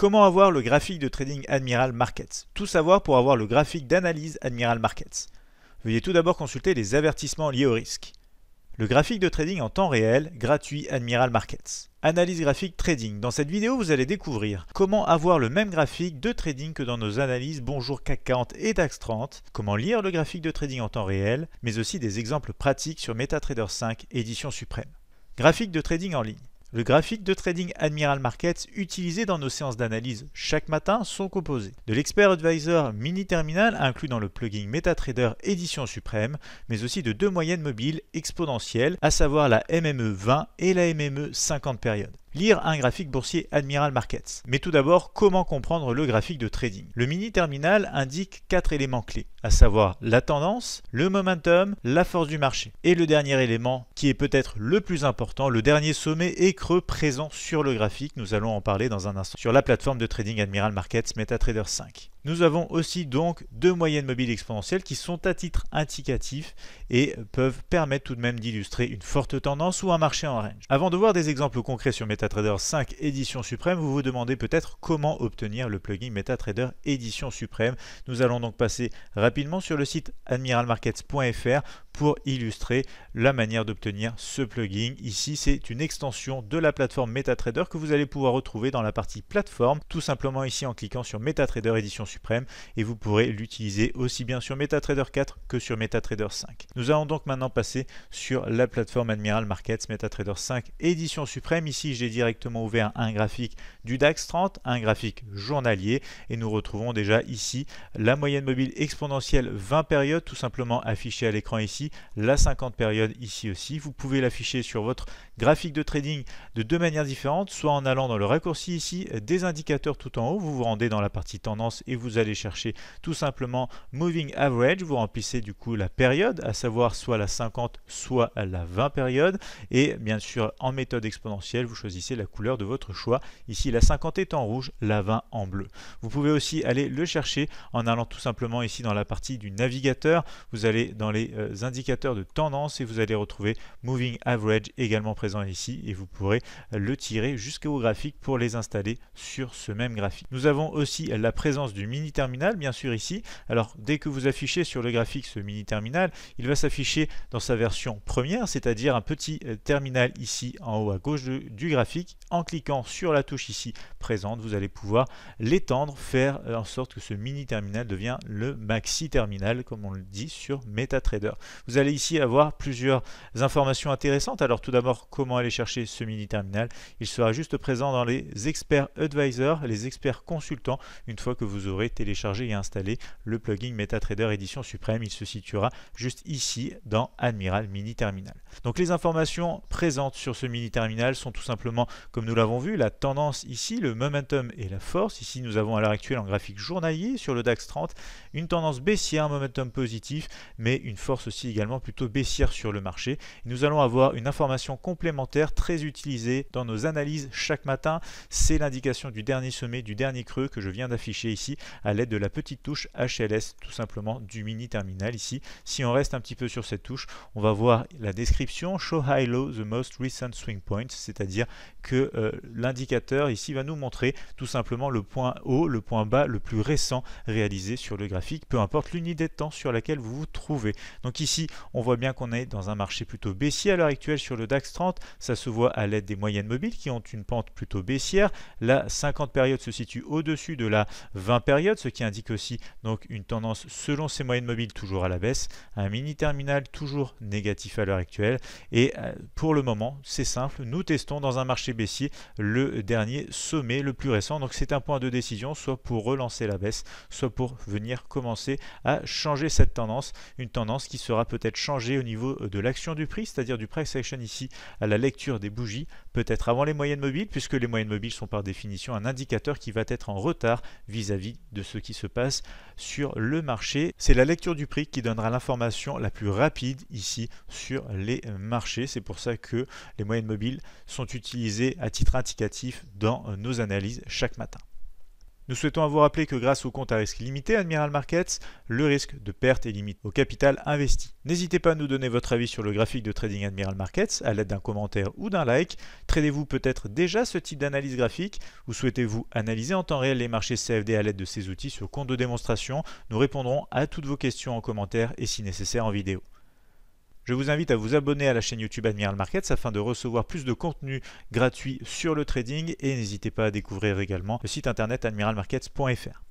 Comment avoir le graphique de trading Admiral Markets Tout savoir pour avoir le graphique d'analyse Admiral Markets. Veuillez tout d'abord consulter les avertissements liés au risque. Le graphique de trading en temps réel, gratuit Admiral Markets. Analyse graphique trading. Dans cette vidéo, vous allez découvrir comment avoir le même graphique de trading que dans nos analyses Bonjour CAC 40 et DAX 30, comment lire le graphique de trading en temps réel, mais aussi des exemples pratiques sur MetaTrader 5 édition suprême. Graphique de trading en ligne. Le graphique de trading Admiral Markets utilisé dans nos séances d'analyse chaque matin sont composés de l'Expert Advisor Mini Terminal inclus dans le plugin MetaTrader Édition Suprême, mais aussi de deux moyennes mobiles exponentielles, à savoir la MME 20 et la MME 50 périodes. Lire un graphique boursier Admiral Markets. Mais tout d'abord, comment comprendre le graphique de trading Le mini terminal indique quatre éléments clés, à savoir la tendance, le momentum, la force du marché. Et le dernier élément, qui est peut-être le plus important, le dernier sommet et creux présent sur le graphique, nous allons en parler dans un instant, sur la plateforme de trading Admiral Markets MetaTrader 5. Nous avons aussi donc deux moyennes mobiles exponentielles qui sont à titre indicatif et peuvent permettre tout de même d'illustrer une forte tendance ou un marché en range. Avant de voir des exemples concrets sur MetaTrader 5 édition suprême, vous vous demandez peut-être comment obtenir le plugin MetaTrader édition suprême. Nous allons donc passer rapidement sur le site admiralmarkets.fr pour illustrer la manière d'obtenir ce plugin. Ici, c'est une extension de la plateforme MetaTrader que vous allez pouvoir retrouver dans la partie plateforme, tout simplement ici en cliquant sur MetaTrader Edition Suprême et vous pourrez l'utiliser aussi bien sur MetaTrader 4 que sur MetaTrader 5. Nous allons donc maintenant passer sur la plateforme Admiral Markets MetaTrader 5 édition Suprême. Ici, j'ai directement ouvert un graphique du DAX 30, un graphique journalier et nous retrouvons déjà ici la moyenne mobile exponentielle 20 périodes, tout simplement affichée à l'écran ici la 50 période ici aussi. Vous pouvez l'afficher sur votre graphique de trading de deux manières différentes, soit en allant dans le raccourci ici des indicateurs tout en haut, vous vous rendez dans la partie tendance et vous allez chercher tout simplement Moving Average, vous remplissez du coup la période, à savoir soit la 50, soit la 20 période, et bien sûr en méthode exponentielle, vous choisissez la couleur de votre choix. Ici la 50 est en rouge, la 20 en bleu. Vous pouvez aussi aller le chercher en allant tout simplement ici dans la partie du navigateur, vous allez dans les indicateurs Indicateur de tendance et vous allez retrouver Moving Average également présent ici et vous pourrez le tirer jusqu'au graphique pour les installer sur ce même graphique. Nous avons aussi la présence du mini terminal bien sûr ici. Alors dès que vous affichez sur le graphique ce mini terminal, il va s'afficher dans sa version première, c'est-à-dire un petit euh, terminal ici en haut à gauche du graphique. En cliquant sur la touche ici présente, vous allez pouvoir l'étendre, faire euh, en sorte que ce mini terminal devient le maxi terminal comme on le dit sur MetaTrader. Vous allez ici avoir plusieurs informations intéressantes. Alors tout d'abord, comment aller chercher ce mini terminal Il sera juste présent dans les experts advisors, les experts consultants, une fois que vous aurez téléchargé et installé le plugin MetaTrader édition Suprême. Il se situera juste ici dans Admiral Mini Terminal. Donc les informations présentes sur ce mini terminal sont tout simplement, comme nous l'avons vu, la tendance ici, le momentum et la force. Ici, nous avons à l'heure actuelle en graphique journalier sur le DAX 30 une tendance baissière, un momentum positif, mais une force aussi également plutôt baissière sur le marché. nous allons avoir une information complémentaire très utilisée dans nos analyses chaque matin. C'est l'indication du dernier sommet, du dernier creux que je viens d'afficher ici à l'aide de la petite touche HLS tout simplement du mini terminal ici. Si on reste un petit peu sur cette touche, on va voir la description Show High Low the most recent swing point, c'est-à-dire que euh, l'indicateur ici va nous montrer tout simplement le point haut, le point bas le plus récent réalisé sur le graphique, peu importe l'unité de temps sur laquelle vous vous trouvez. Donc ici on voit bien qu'on est dans un marché plutôt baissier à l'heure actuelle sur le DAX 30. Ça se voit à l'aide des moyennes mobiles qui ont une pente plutôt baissière. La 50 période se situe au-dessus de la 20 période, ce qui indique aussi donc une tendance selon ces moyennes mobiles toujours à la baisse. Un mini terminal toujours négatif à l'heure actuelle. Et euh, pour le moment, c'est simple. Nous testons dans un marché baissier le dernier sommet le plus récent. Donc c'est un point de décision, soit pour relancer la baisse, soit pour venir commencer à changer cette tendance. Une tendance qui sera peut-être changer au niveau euh, de l'action du prix, c'est-à-dire du price action ici à la lecture des bougies, peut-être avant les moyennes mobiles, puisque les moyennes mobiles sont par définition un indicateur qui va être en retard vis à -vis de ce qui se passe sur le marché. C'est la lecture du prix qui donnera l'information la plus rapide ici sur les marchés. C'est pour ça que les moyennes mobiles sont utilisées à titre indicatif dans nos analyses chaque matin. Nous souhaitons vous rappeler que grâce au compte à risque limité Admiral Markets, le risque de perte est limité au capital investi. N'hésitez pas à nous donner votre avis sur le graphique de trading Admiral Markets à l'aide d'un commentaire ou d'un like. Tradez-vous peut-être déjà ce type d'analyse graphique ou souhaitez-vous analyser en temps réel les marchés CFD à l'aide de ces outils sur compte de démonstration Nous répondrons à toutes vos questions en commentaire et si nécessaire en vidéo. Je vous invite à vous abonner à la chaîne YouTube Admiral Markets afin de recevoir plus de contenu gratuit sur le trading et n'hésitez pas à découvrir également le site internet admiralmarkets.fr.